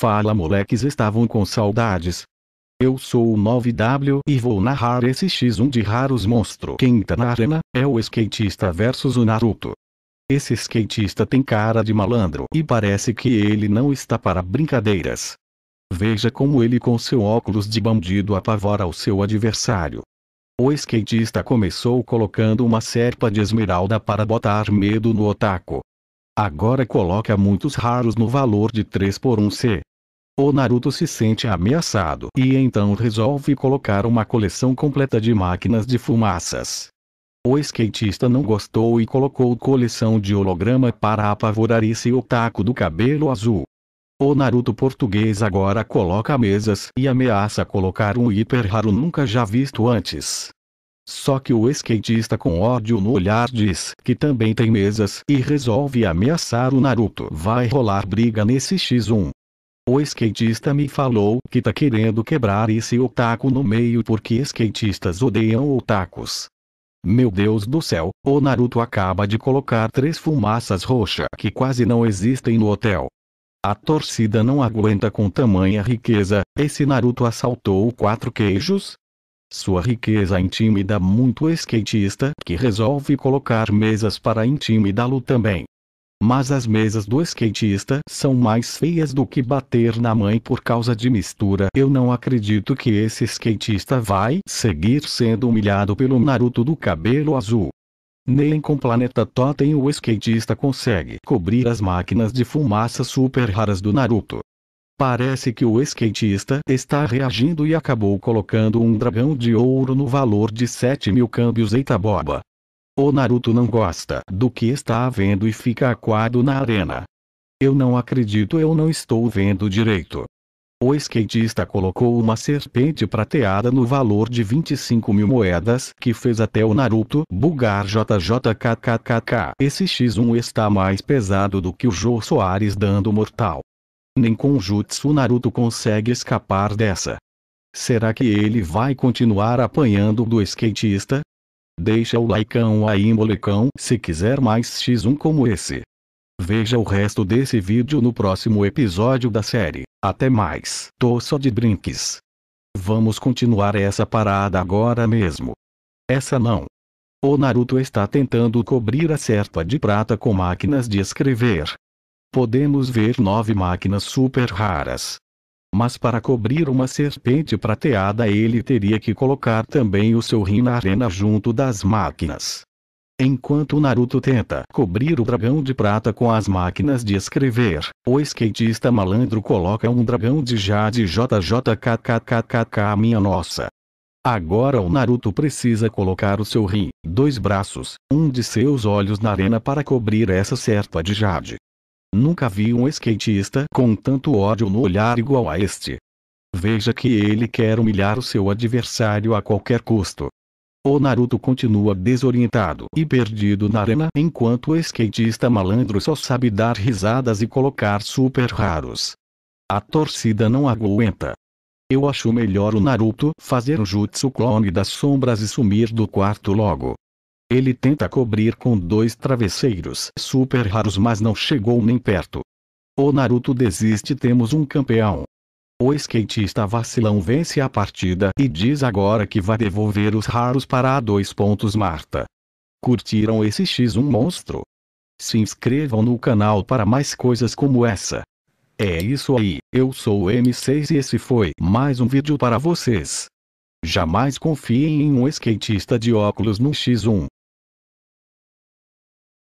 Fala moleques estavam com saudades. Eu sou o 9W e vou narrar esse X1 de raros monstro. Quem tá na arena, é o skatista versus o Naruto. Esse skatista tem cara de malandro e parece que ele não está para brincadeiras. Veja como ele com seu óculos de bandido apavora o seu adversário. O skatista começou colocando uma serpa de esmeralda para botar medo no otaku. Agora coloca muitos raros no valor de 3 por 1C. O Naruto se sente ameaçado e então resolve colocar uma coleção completa de máquinas de fumaças. O skatista não gostou e colocou coleção de holograma para apavorar esse otaku do cabelo azul. O Naruto português agora coloca mesas e ameaça colocar um hiper raro nunca já visto antes. Só que o skatista com ódio no olhar diz que também tem mesas e resolve ameaçar o Naruto. Vai rolar briga nesse X1. O skatista me falou que tá querendo quebrar esse otaku no meio porque skatistas odeiam otakus. Meu Deus do céu, o Naruto acaba de colocar três fumaças roxa que quase não existem no hotel. A torcida não aguenta com tamanha riqueza, esse Naruto assaltou quatro queijos? Sua riqueza intimida muito o skatista que resolve colocar mesas para intimidá-lo também. Mas as mesas do skatista são mais feias do que bater na mãe por causa de mistura. Eu não acredito que esse skatista vai seguir sendo humilhado pelo Naruto do cabelo azul. Nem com Planeta Totem o skatista consegue cobrir as máquinas de fumaça super raras do Naruto. Parece que o skatista está reagindo e acabou colocando um dragão de ouro no valor de 7 mil câmbios eita boba. O Naruto não gosta do que está vendo e fica aquado na arena. Eu não acredito, eu não estou vendo direito. O skatista colocou uma serpente prateada no valor de 25 mil moedas que fez até o Naruto bugar JJKKKK. Esse X1 está mais pesado do que o Jô Soares dando mortal. Nem com Jutsu Naruto consegue escapar dessa. Será que ele vai continuar apanhando do skatista? Deixa o likeão aí molecão se quiser mais x1 como esse. Veja o resto desse vídeo no próximo episódio da série. Até mais. Tô só de brinques. Vamos continuar essa parada agora mesmo. Essa não. O Naruto está tentando cobrir a serpa de prata com máquinas de escrever. Podemos ver nove máquinas super raras, mas para cobrir uma serpente prateada ele teria que colocar também o seu rim na arena junto das máquinas. Enquanto Naruto tenta cobrir o dragão de prata com as máquinas de escrever, o skatista malandro coloca um dragão de jade JJKKKKK minha nossa. Agora o Naruto precisa colocar o seu rim, dois braços, um de seus olhos na arena para cobrir essa serpa de jade. Nunca vi um skatista com tanto ódio no olhar igual a este. Veja que ele quer humilhar o seu adversário a qualquer custo. O Naruto continua desorientado e perdido na arena enquanto o skatista malandro só sabe dar risadas e colocar super raros. A torcida não aguenta. Eu acho melhor o Naruto fazer o jutsu clone das sombras e sumir do quarto logo. Ele tenta cobrir com dois travesseiros super raros mas não chegou nem perto. O Naruto desiste temos um campeão. O skatista vacilão vence a partida e diz agora que vai devolver os raros para a dois pontos Marta. Curtiram esse X1 monstro? Se inscrevam no canal para mais coisas como essa. É isso aí, eu sou o M6 e esse foi mais um vídeo para vocês. Jamais confiem em um skatista de óculos no X1.